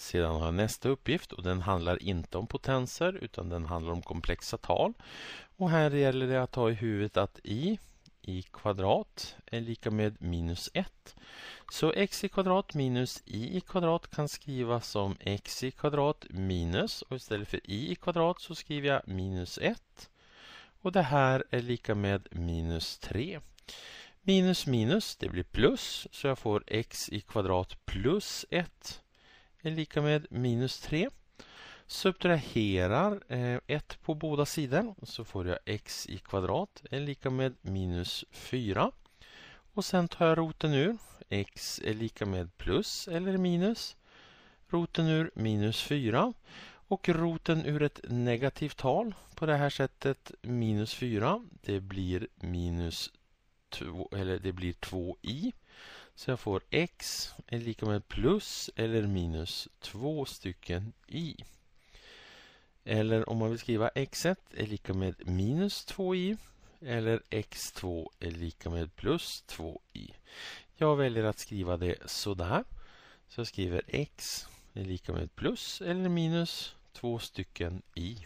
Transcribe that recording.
Sedan har jag nästa uppgift och den handlar inte om potenser utan den handlar om komplexa tal. Och här gäller det att ha i huvudet att i i kvadrat är lika med minus 1. Så x i kvadrat minus i i kvadrat kan skrivas som x i kvadrat minus och istället för i i kvadrat så skriver jag minus 1. Och det här är lika med minus 3. Minus minus det blir plus så jag får x i kvadrat plus 1 är lika med minus 3. Subtraherar 1 eh, på båda sidor så får jag x i kvadrat är lika med minus 4. Och sen tar jag roten ur. x är lika med plus eller minus. Roten ur minus 4. Och roten ur ett negativt tal på det här sättet minus 4 det blir minus 2 eller det blir 2i. Så jag får x är lika med plus eller minus två stycken i. Eller om man vill skriva x1 är lika med minus 2i eller x2 är lika med plus 2i. Jag väljer att skriva det sådär. Så jag skriver x är lika med plus eller minus två stycken i.